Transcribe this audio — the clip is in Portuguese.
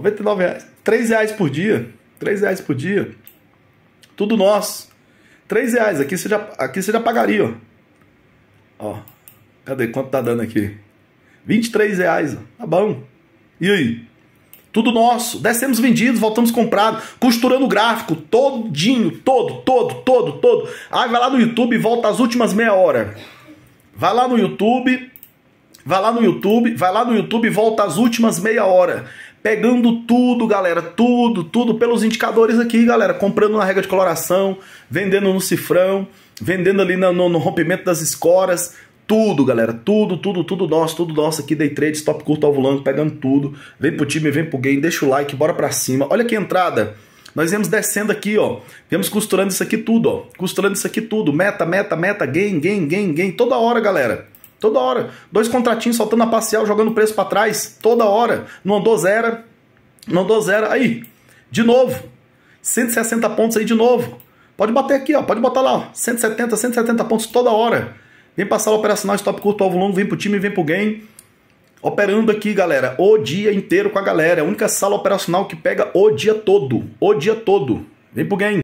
99 reais. 3 reais por dia. 3 reais por dia. Tudo nosso. 3 reais. Aqui você já, aqui você já pagaria, ó. Ó. Cadê? Quanto tá dando aqui? 23 reais. Ó. Tá bom. E aí? Tudo nosso. Descemos vendidos, voltamos comprados, costurando o gráfico todinho, todo, todo, todo, todo. Aí vai lá no YouTube e volta as últimas meia hora. Vai lá no YouTube Vai lá no YouTube, vai lá no YouTube e volta às últimas meia hora. Pegando tudo, galera, tudo, tudo pelos indicadores aqui, galera. Comprando na regra de coloração, vendendo no cifrão, vendendo ali no, no, no rompimento das escoras, tudo, galera. Tudo, tudo, tudo nosso, tudo nosso aqui. Day trade, stop curto ovulando, pegando tudo. Vem pro time, vem pro game, deixa o like, bora pra cima. Olha que entrada. Nós viemos descendo aqui, ó. Viemos costurando isso aqui tudo, ó. Costurando isso aqui tudo. Meta, meta, meta, game, game, game, game. Toda hora, galera. Toda hora. Dois contratinhos soltando a parcial, jogando preço para trás. Toda hora. Não andou zero. Não andou zero. Aí, de novo. 160 pontos aí de novo. Pode bater aqui, ó. Pode botar lá, ó. 170, 170 pontos toda hora. Vem pra sala operacional de curto, alvo longo, vem pro time, vem pro game. Operando aqui, galera, o dia inteiro com a galera. É a única sala operacional que pega o dia todo. O dia todo. Vem pro game.